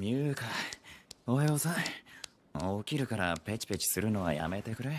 ミュウかおはようさん起きるからペチペチするのはやめてくれ